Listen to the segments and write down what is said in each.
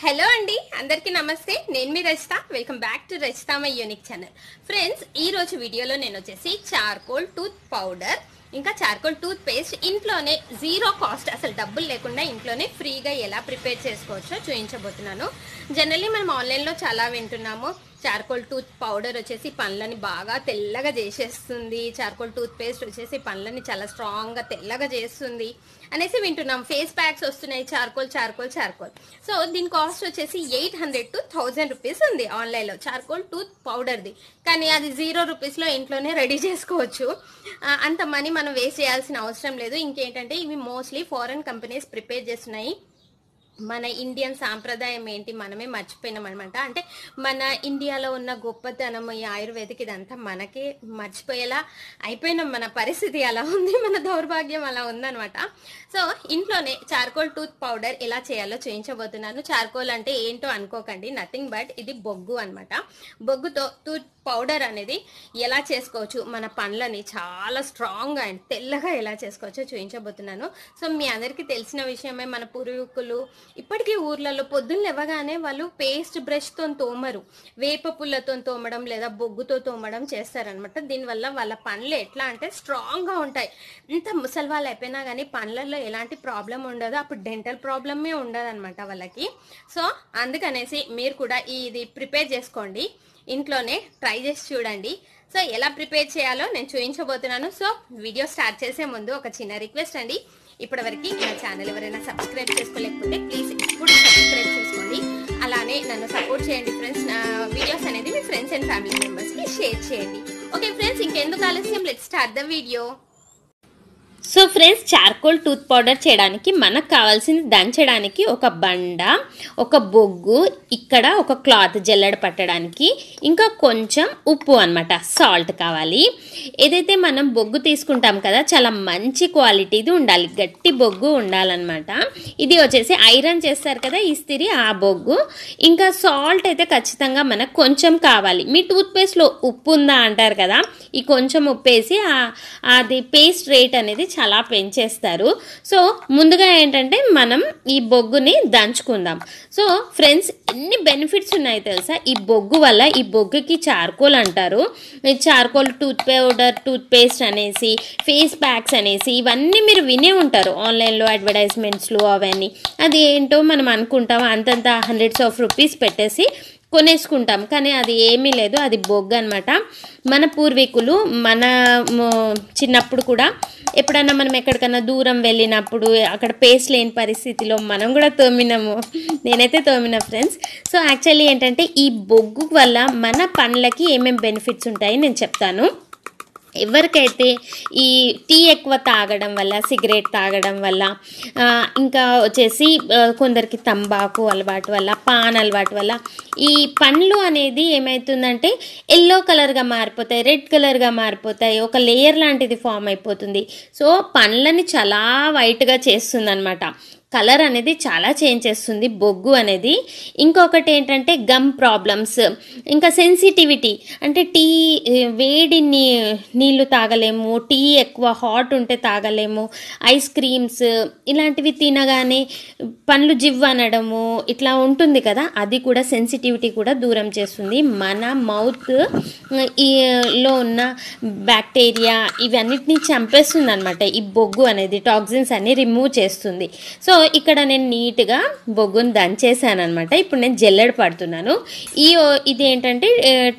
hello అండి అందరికీ నమస్తే నేను మీ Rachita welcome back to Rachita my unique channel friends ఈ రోజు వీడియోలో నేను వచ్చేసి చార్కోల్ టూత్ పౌడర్ ఇంకా చార్కోల్ టూత్ పేస్ట్ ఇంట్లోనే జీరో కాస్ట్ అసలు డబ్బులు లేకుండా ఇంట్లోనే ఫ్రీగా ఎలా ప్రిపేర్ చేసుకోవచ్చో చూపించబోతున్నాను జనరల్లీ మనం ఆన్లైన్లో చాలా వింటున్నాము చార్కోల్ టూత్ పౌడర్ వచ్చేసి పండ్లని బాగా తెల్లగా చేసేస్తుంది చార్కోల్ టూత్ పేస్ట్ వచ్చేసి పండ్లని చాలా స్ట్రాంగ్గా తెల్లగా చేస్తుంది అనేసి వింటున్నాం ఫేస్ ప్యాక్స్ వస్తున్నాయి చార్కోల్ చార్కోల్ చార్కోల్ సో దీని కాస్ట్ వచ్చేసి eight hundred to thousand rupees ఉంది ఆన్లైన్లో చార్కోల్ టూత్ పౌడర్ది కానీ అది జీరో రూపీస్లో ఇంట్లోనే రెడీ చేసుకోవచ్చు అంత మనీ మనం వేస్ట్ చేయాల్సిన అవసరం లేదు ఇంకేంటంటే ఇవి మోస్ట్లీ ఫారెన్ కంపెనీస్ ప్రిపేర్ చేస్తున్నాయి మన ఇండియన్ సాంప్రదాయం ఏంటి మనమే మర్చిపోయినాం అనమాట అంటే మన ఇండియాలో ఉన్న గొప్పతనం ఈ ఆయుర్వేదిక్ ఇదంతా మనకే మర్చిపోయేలా అయిపోయినాం మన పరిస్థితి అలా ఉంది మన దౌర్భాగ్యం అలా ఉందనమాట సో ఇంట్లోనే చార్కోల్ టూత్ పౌడర్ ఎలా చేయాలో చేయించబోతున్నాను చార్కోల్ అంటే ఏంటో అనుకోకండి నథింగ్ బట్ ఇది బొగ్గు అనమాట బొగ్గుతో టూత్ పౌడర్ అనేది ఎలా చేసుకోవచ్చు మన పండ్లని చాలా స్ట్రాంగ్ అండ్ తెల్లగా ఎలా చేసుకోవచ్చో చూపించబోతున్నాను సో మీ అందరికీ తెలిసిన విషయమే మన పూర్వీకులు ఇప్పటికీ ఊర్లలో పొద్దున్న లేవగానే వాళ్ళు పేస్ట్ బ్రష్తో తోమరు వేప పుల్లతో తోమడం లేదా బొగ్గుతో తోమడం చేస్తారనమాట దీనివల్ల వాళ్ళ పనులు ఎట్లా అంటే స్ట్రాంగ్గా ఉంటాయి ఇంత ముసలి వాళ్ళు అయిపోయినా కానీ పనులలో ఎలాంటి ప్రాబ్లం ఉండదు అప్పుడు డెంటల్ ప్రాబ్లమే ఉండదు అనమాట వాళ్ళకి సో అందుకనేసి మీరు కూడా ఇది ప్రిపేర్ చేసుకోండి ఇంట్లోనే ట్రై చేసి చూడండి సో ఎలా ప్రిపేర్ చేయాలో నేను చూపించబోతున్నాను సో వీడియో స్టార్ట్ చేసే ముందు ఒక చిన్న రిక్వెస్ట్ అండి ఇప్పటివరకు నా ఛానల్ ఎవరైనా సబ్స్క్రైబ్ చేసుకోలేకపోతే ప్లీజ్ ఇప్పుడు సబ్స్క్రైబ్ చేసుకోండి అలానే నన్ను సపోర్ట్ చేయండి ఫ్రెండ్స్ నా వీడియోస్ అనేది మీ ఫ్రెండ్స్ అండ్ ఫ్యామిలీ మెంబర్స్కి షేర్ చేయండి ఓకే ఫ్రెండ్స్ ఇంకెందుకు ఆలస్యం let start the video so friends charcoal tooth powder చేయడానికి మనకు కావాల్సింది దంచడానికి ఒక బండ ఒక బొగ్గు ఇక్కడ ఒక క్లాత్ జల్లడ పట్టడానికి ఇంకా కొంచెం ఉప్పు అనమాట సాల్ట్ కావాలి ఏదైతే మనం బొగ్గు తీసుకుంటాం కదా చాలా మంచి క్వాలిటీది ఉండాలి గట్టి బొగ్గు ఉండాలన్నమాట ఇది వచ్చేసి ఐరన్ చేస్తారు కదా ఇస్తిరి ఆ బొగ్గు ఇంకా సాల్ట్ అయితే ఖచ్చితంగా మనకు కొంచెం కావాలి మీ టూత్ పేస్ట్లో ఉప్పు ఉందా అంటారు కదా ఈ కొంచెం ఉప్పు వేసి అది పేస్ట్ రేట్ అనేది చాలా పెంచేస్తారు సో ముందుగా ఏంటంటే మనం ఈ బొగ్గుని దంచుకుందాం సో ఫ్రెండ్స్ ఎన్ని బెనిఫిట్స్ ఉన్నాయి తెలుసా ఈ బొగ్గు వల్ల ఈ బొగ్గుకి చార్కోల్ అంటారు charcoal tooth powder toothpaste అనేసి ఫేస్ ప్యాక్స్ అనేసి ఇవన్నీ మీరు వినే ఉంటారు ఆన్లైన్లో అడ్వర్టైజ్మెంట్స్లో అవన్నీ అది ఏంటో మనం అనుకుంటాం అంతంత హండ్రెడ్స్ ఆఫ్ రూపీస్ పెట్టేసి కొనేసుకుంటాం కానీ అది ఏమీ లేదు అది బొగ్గ అనమాట మన పూర్వీకులు మన చిన్నప్పుడు కూడా ఎప్పుడన్నా మనం ఎక్కడికైనా దూరం వెళ్ళినప్పుడు అక్కడ పేస్ట్ లేని పరిస్థితిలో మనం కూడా తోమినాము నేనైతే తోమిన ఫ్రెండ్స్ సో యాక్చువల్లీ ఏంటంటే ఈ బొగ్గు వల్ల మన పండ్లకి ఏమేమి బెనిఫిట్స్ ఉంటాయి నేను చెప్తాను ఎవరికైతే ఈ టీ ఎక్కువ తాగడం వల్ల సిగరెట్ తాగడం వల్ల ఇంకా వచ్చేసి కొందరికి తంబాకు అలవాటు వల్ల పాన్ అలవాటు వల్ల ఈ పండ్లు అనేది ఏమవుతుందంటే ఎల్లో కలర్గా మారిపోతాయి రెడ్ కలర్గా మారిపోతాయి ఒక లేయర్ లాంటిది ఫామ్ అయిపోతుంది సో పండ్లని చాలా వైట్గా చేస్తుంది కలర్ అనేది చాలా చేంజ్ చేస్తుంది బొగ్గు అనేది ఇంకొకటి ఏంటంటే గమ్ ప్రాబ్లమ్స్ ఇంకా సెన్సిటివిటీ అంటే టీ వేడి నీళ్ళు తాగలేము టీ ఎక్కువ హాట్ ఉంటే తాగలేము ఐస్ క్రీమ్స్ ఇలాంటివి తినగానే పండ్లు జివ్ అనడము ఇట్లా ఉంటుంది కదా అది కూడా సెన్సిటివిటీ కూడా దూరం చేస్తుంది మన మౌత్ లో ఉన్న బ్యాక్టీరియా ఇవన్నిటిని చంపేస్తుంది అనమాట ఈ బొగ్గు అనేది టాక్సిన్స్ అన్ని రిమూవ్ చేస్తుంది సో ఇక్కడ నేను నీట్గా బొగ్గును దంచేసాను అనమాట ఇప్పుడు నేను జల్లెడ పడుతున్నాను ఈ ఇది ఏంటంటే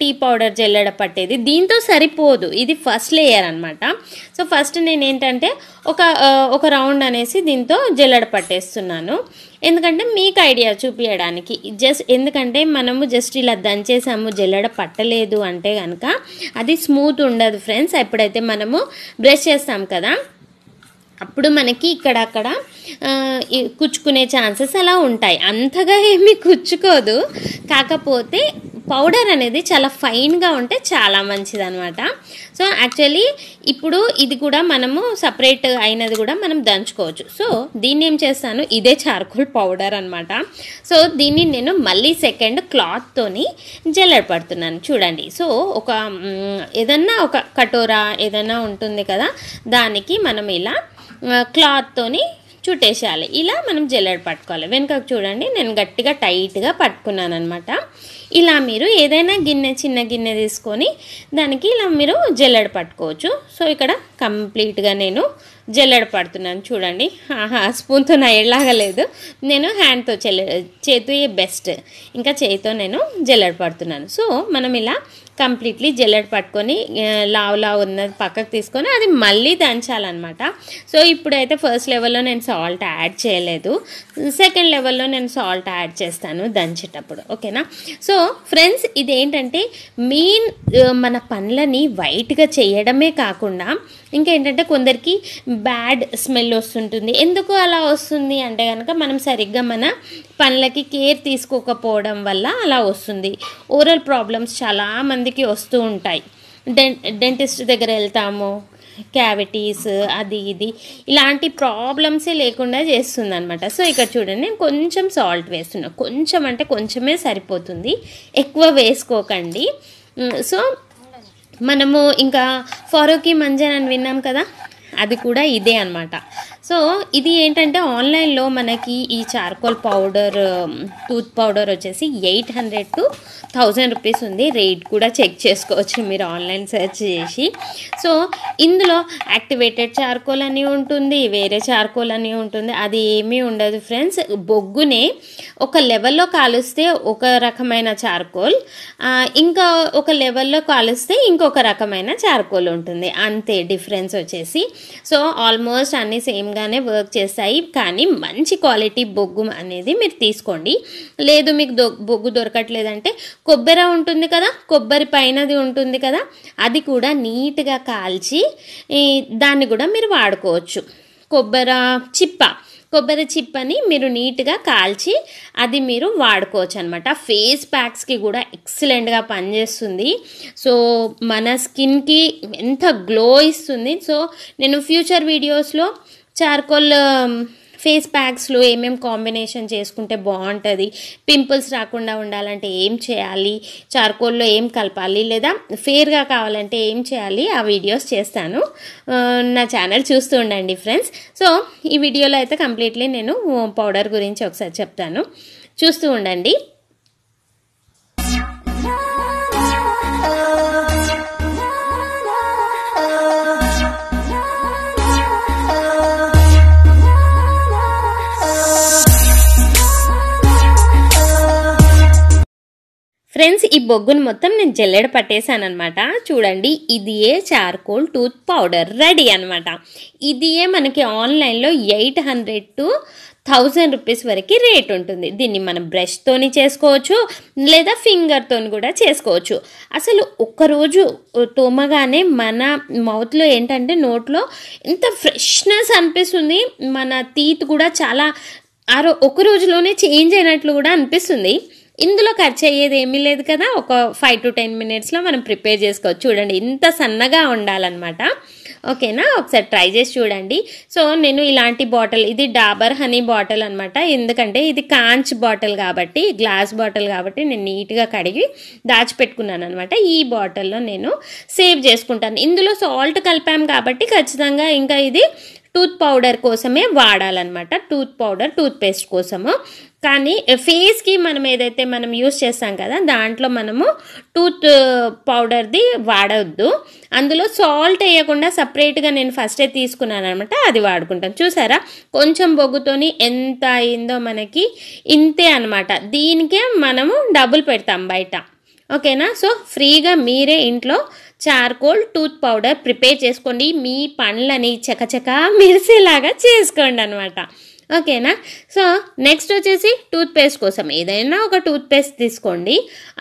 టీ పౌడర్ జల్లెడ పట్టేది దీంతో సరిపోదు ఇది ఫస్ట్ లేయర్ అనమాట సో ఫస్ట్ నేను ఏంటంటే ఒక ఒక రౌండ్ అనేసి దీంతో జల్లెడ పట్టేస్తున్నాను ఎందుకంటే మీకు ఐడియా చూపించడానికి జస్ట్ ఎందుకంటే మనము జస్ట్ ఇలా దంచేసాము జల్లెడ పట్టలేదు అంటే కనుక అది స్మూత్ ఉండదు ఫ్రెండ్స్ ఎప్పుడైతే మనము బ్రష్ చేస్తాం కదా అప్పుడు మనకి ఇక్కడక్కడ కుచ్చుకునే ఛాన్సెస్ అలా ఉంటాయి అంతగా ఏమీ కుచ్చుకోదు కాకపోతే పౌడర్ అనేది చాలా ఫైన్గా ఉంటే చాలా మంచిది అనమాట సో యాక్చువల్లీ ఇప్పుడు ఇది కూడా మనము సపరేట్ అయినది కూడా మనం దంచుకోవచ్చు సో దీన్ని ఏం చేస్తాను ఇదే చార్కోల్ పౌడర్ అనమాట సో దీన్ని నేను మళ్ళీ సెకండ్ క్లాత్తోని జల్లడపడుతున్నాను పడుతున్నాను చూడండి సో ఒక ఏదన్నా ఒక కటోరా ఏదన్నా ఉంటుంది కదా దానికి మనం ఇలా క్లాత్తోని చుట్టేసేయాలి ఇలా మనం జల్లెడ పట్టుకోవాలి వెనుకకు చూడండి నేను గట్టిగా టైట్గా పట్టుకున్నాను అనమాట ఇలా మీరు ఏదైనా గిన్నె చిన్న గిన్నె తీసుకొని దానికి ఇలా మీరు జల్లెడ పట్టుకోవచ్చు సో ఇక్కడ కంప్లీట్గా నేను జల్లెడ పడుతున్నాను చూడండి ఆహా స్పూన్తో నా లేదు నేను హ్యాండ్తో చెల్ల చేతు బెస్ట్ ఇంకా చేతితో నేను జల్లెడ పడుతున్నాను సో మనం ఇలా కంప్లీట్లీ జల్లెడ పట్టుకొని లావులా ఉన్నది పక్కకు తీసుకొని అది మళ్ళీ దంచాలన్నమాట సో ఇప్పుడైతే ఫస్ట్ లెవెల్లో నేను సాల్ట్ యాడ్ చేయలేదు సెకండ్ లెవెల్లో నేను సాల్ట్ యాడ్ చేస్తాను దంచేటప్పుడు ఓకేనా సో ఫ్రెండ్స్ ఇదేంటంటే మెయిన్ మన పనులని వైట్గా చేయడమే కాకుండా ఇంకా ఏంటంటే కొందరికి బ్యాడ్ స్మెల్ వస్తుంటుంది ఎందుకు అలా వస్తుంది అంటే కనుక మనం సరిగ్గా మన పనులకి కేర్ తీసుకోకపోవడం వల్ల అలా వస్తుంది ఓరల్ ప్రాబ్లమ్స్ చాలామందికి వస్తూ ఉంటాయి డెన్ డెంటిస్ట్ దగ్గర వెళ్తాము క్యావిటీస్ అది ఇది ఇలాంటి ప్రాబ్లమ్సే లేకుండా చేస్తుంది అనమాట సో ఇక్కడ చూడండి నేను కొంచెం సాల్ట్ వేస్తున్నా కొంచెం అంటే కొంచెమే సరిపోతుంది ఎక్కువ వేసుకోకండి సో మనము ఇంకా ఫారూకి మంజన్ అని విన్నాం కదా అది కూడా ఇదే అనమాట సో ఇది ఏంటంటే ఆన్లైన్లో మనకి ఈ చార్కోల్ పౌడర్ టూత్ పౌడర్ వచ్చేసి eight hundred to thousand rupees ఉంది రేట్ కూడా చెక్ చేసుకోవచ్చు మీరు ఆన్లైన్ సెర్చ్ చేసి సో ఇందులో యాక్టివేటెడ్ చార్కోల్ అని ఉంటుంది వేరే చార్కోల్ అని ఉంటుంది అది ఏమీ ఉండదు ఫ్రెండ్స్ బొగ్గునే ఒక లెవెల్లో కాలుస్తే ఒక రకమైన చార్కోల్ ఇంకా ఒక లెవెల్లో కాలుస్తే ఇంకొక రకమైన చార్కోల్ ఉంటుంది అంతే డిఫరెన్స్ వచ్చేసి సో ఆల్మోస్ట్ అన్నీ సేమ్ విధంగానే వర్క్ చేస్తాయి కానీ మంచి క్వాలిటీ బొగ్గు అనేది మీరు తీసుకోండి లేదు మీకు బొగ్గు దొరకట్లేదంటే కొబ్బరి ఉంటుంది కదా కొబ్బరి పైనది ఉంటుంది కదా అది కూడా నీట్గా కాల్చి దాన్ని కూడా మీరు వాడుకోవచ్చు కొబ్బరి చిప్ప కొబ్బరి చిప్పని మీరు నీట్గా కాల్చి అది మీరు వాడుకోవచ్చు అనమాట ఫేస్ ప్యాక్స్కి కూడా ఎక్సలెంట్గా పనిచేస్తుంది సో మన స్కిన్కి ఎంత గ్లో ఇస్తుంది సో నేను ఫ్యూచర్ వీడియోస్లో చార్కోల్ ఫేస్ ప్యాక్స్లో ఏమేమి కాంబినేషన్ చేసుకుంటే బాగుంటుంది పింపుల్స్ రాకుండా ఉండాలంటే ఏం చేయాలి చార్కోల్లో ఏం కలపాలి లేదా ఫేర్గా కావాలంటే ఏం చేయాలి ఆ వీడియోస్ చేస్తాను uh, నా ఛానల్ చూస్తూ ఉండండి ఫ్రెండ్స్ సో ఈ వీడియోలో అయితే కంప్లీట్లీ నేను పౌడర్ గురించి ఒకసారి చెప్తాను చూస్తూ ఉండండి ఫ్రెండ్స్ ఈ బొగ్గును మొత్తం నేను జల్లెడ పట్టేశానమాట చూడండి ఇది ఏ చార్కోల్ టూత్ పౌడర్ రెడీ అనమాట ఇదియే మనకి ఆన్లైన్లో eight hundred to thousand rupees వరకు రేట్ ఉంటుంది దీన్ని మనం బ్రష్తోని చేసుకోవచ్చు లేదా ఫింగర్తో కూడా చేసుకోవచ్చు అసలు ఒక్కరోజు తోమగానే మన మౌత్లో ఏంటంటే నోట్లో ఎంత ఫ్రెష్నెస్ అనిపిస్తుంది మన తీత్ కూడా చాలా ఆరో ఒక రోజులోనే చేంజ్ అయినట్లు కూడా అనిపిస్తుంది ఇందులో ఖర్చు అయ్యేది ఏమీ లేదు కదా ఒక ఫైవ్ టు టెన్ మినిట్స్లో మనం ప్రిపేర్ చేసుకోవచ్చు చూడండి ఇంత సన్నగా ఉండాలన్నమాట ఓకేనా ఒకసారి ట్రై చేసి చూడండి సో నేను ఇలాంటి బాటిల్ ఇది డాబర్ హనీ బాటిల్ అనమాట ఎందుకంటే ఇది కాంచ్ బాటిల్ కాబట్టి గ్లాస్ బాటిల్ కాబట్టి నేను నీట్గా కడిగి దాచిపెట్టుకున్నాను అనమాట ఈ బాటిల్లో నేను సేవ్ చేసుకుంటాను ఇందులో సాల్ట్ కలిపాం కాబట్టి ఖచ్చితంగా ఇంకా ఇది టూత్ పౌడర్ కోసమే వాడాలన్నమాట టూత్ పౌడర్ టూత్ పేస్ట్ కోసము కానీ ఫేస్కి మనం ఏదైతే మనం యూస్ చేస్తాం కదా దాంట్లో మనము టూత్ పౌడర్ది వాడవద్దు అందులో సాల్ట్ వేయకుండా సపరేట్గా నేను ఫస్టే తీసుకున్నాను అనమాట అది వాడుకుంటాం చూసారా కొంచెం బొగ్గుతోని ఎంత అయిందో మనకి ఇంతే అనమాట దీనికే మనము డబ్బులు పెడతాం బయట ఓకేనా సో ఫ్రీగా మీరే ఇంట్లో చార్కోల్ టూత్ పౌడర్ ప్రిపేర్ చేసుకోండి మీ పండ్లని చకచక మెరిసేలాగా చేసుకోండి అనమాట ఓకేనా సో నెక్స్ట్ వచ్చేసి టూత్పేస్ట్ కోసం ఏదైనా ఒక టూత్పేస్ట్ తీసుకోండి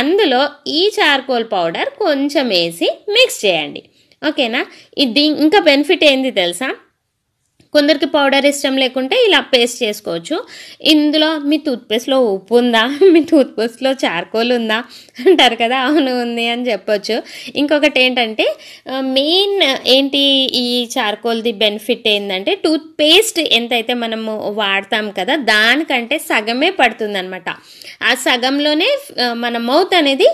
అందులో ఈ చార్కోల్ పౌడర్ కొంచెం వేసి మిక్స్ చేయండి ఓకేనా ఇది ఇంకా బెనిఫిట్ ఏంది తెలుసా కొందరికి పౌడర్ ఇష్టం లేకుంటే ఇలా పేస్ట్ చేసుకోవచ్చు ఇందులో మీ టూత్పేస్ట్లో ఉప్పు ఉందా మీ టూత్పేస్ట్లో చార్కోల్ ఉందా అంటారు కదా అవును ఉంది అని చెప్పొచ్చు ఇంకొకటి ఏంటంటే మెయిన్ ఏంటి ఈ చార్కోల్ది బెనిఫిట్ ఏంటంటే టూత్ పేస్ట్ ఎంతైతే మనము వాడతాం కదా దానికంటే సగమే పడుతుందనమాట ఆ సగంలోనే మన మౌత్ అనేది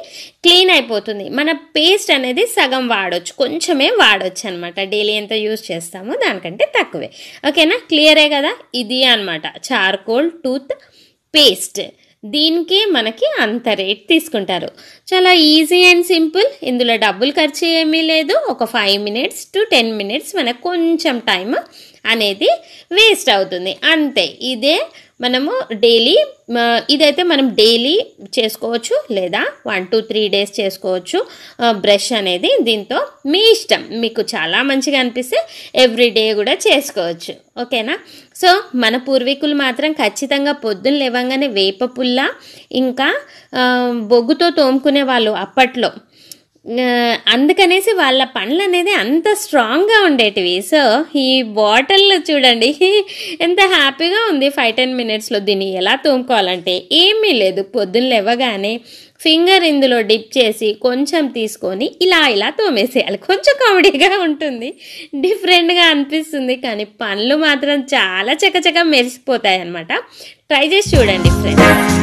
క్లీన్ అయిపోతుంది మన పేస్ట్ అనేది సగం వాడొచ్చు కొంచెమే వాడొచ్చు అనమాట డైలీ ఎంత యూజ్ చేస్తామో దానికంటే తక్కువే ఓకేనా క్లియరే కదా ఇది అనమాట చార్కోల్ టూత్ పేస్ట్ దీనికి మనకి అంత రేట్ తీసుకుంటారు చాలా ఈజీ అండ్ సింపుల్ ఇందులో డబ్బులు ఖర్చు ఏమీ లేదు ఒక five minutes to ten minutes మనకు కొంచెం టైం అనేది వేస్ట్ అవుతుంది అంతే ఇదే మనము డైలీ ఇదైతే మనం డైలీ చేసుకోవచ్చు లేదా వన్ టూ త్రీ డేస్ చేసుకోవచ్చు బ్రష్ అనేది దీంతో మీ ఇష్టం మీకు చాలా మంచిగా అనిపిస్తే ఎవ్రీ డే కూడా చేసుకోవచ్చు ఓకేనా సో మన పూర్వీకులు మాత్రం ఖచ్చితంగా పొద్దున్న లేవంగానే వేప పుల్ల ఇంకా బొగ్గుతో తోముకునే వాళ్ళు అప్పట్లో అందుకనేసి వాళ్ళ పండ్లు అనేది అంత స్ట్రాంగ్గా ఉండేటివి సో ఈ బాటిల్ చూడండి ఎంత హ్యాపీగా ఉంది ఫైవ్ టెన్ మినిట్స్లో దీన్ని ఎలా తోముకోవాలంటే ఏమీ లేదు పొద్దున్న లేవగానే ఫింగర్ ఇందులో డిప్ చేసి కొంచెం తీసుకొని ఇలా ఇలా తోమేసేయాలి కొంచెం కామెడీగా ఉంటుంది డిఫరెంట్గా అనిపిస్తుంది కానీ పండ్లు మాత్రం చాలా చకచక మెరిసిపోతాయి అనమాట ట్రై చేసి చూడండి ఫ్రెండ్స్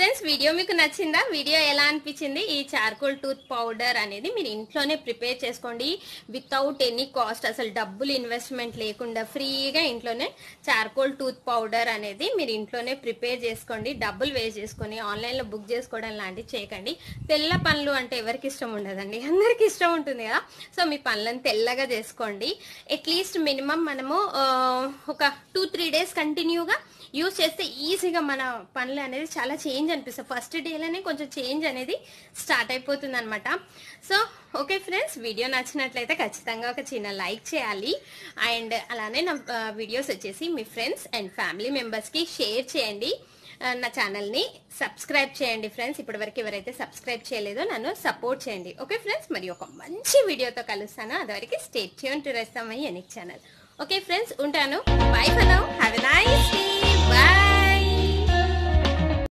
ఫ్రెండ్స్ వీడియో మీకు నచ్చిందా వీడియో ఎలా అనిపించింది ఈ చార్కోల్ టూత్ పౌడర్ అనేది మీరు ఇంట్లోనే ప్రిపేర్ చేసుకోండి వితౌట్ ఎనీ కాస్ట్ అసలు డబ్బులు ఇన్వెస్ట్మెంట్ లేకుండా ఫ్రీగా ఇంట్లోనే చార్కోల్ టూత్ పౌడర్ అనేది మీరు ఇంట్లోనే ప్రిపేర్ చేసుకోండి డబ్బులు వేస్ట్ చేసుకొని ఆన్లైన్లో బుక్ చేసుకోవడం లాంటివి చేయకండి తెల్ల పనులు అంటే ఎవరికి ఇష్టం ఉండదండి అందరికి ఇష్టం ఉంటుంది కదా సో మీ పనులను తెల్లగా చేసుకోండి అట్లీస్ట్ మినిమం మనము ఒక టూ త్రీ డేస్ కంటిన్యూగా యూజ్ చేస్తే ఈజీగా మన పనులు అనేది చాలా చేంజ్ చేంజ్ అనిపిస్తుంది ఫస్ట్ డేలోనే కొంచెం చేంజ్ అనేది స్టార్ట్ అయిపోతుంది అనమాట సో ఓకే ఫ్రెండ్స్ వీడియో నచ్చినట్లయితే ఖచ్చితంగా ఒక చిన్న లైక్ చేయాలి అండ్ అలానే నా వీడియోస్ వచ్చేసి మీ ఫ్రెండ్స్ అండ్ ఫ్యామిలీ మెంబర్స్కి షేర్ చేయండి నా ఛానల్ని సబ్స్క్రైబ్ చేయండి ఫ్రెండ్స్ ఇప్పటివరకు ఎవరైతే సబ్స్క్రైబ్ చేయలేదో నన్ను సపోర్ట్ చేయండి ఓకే ఫ్రెండ్స్ మరి ఒక మంచి వీడియోతో కలుస్తాను అదివరకు స్టేట్ చేయండి టు రెస్తామయ్యి ఎనిక్ ఛానల్ ఓకే ఫ్రెండ్స్ ఉంటాను bye follow have a nice day by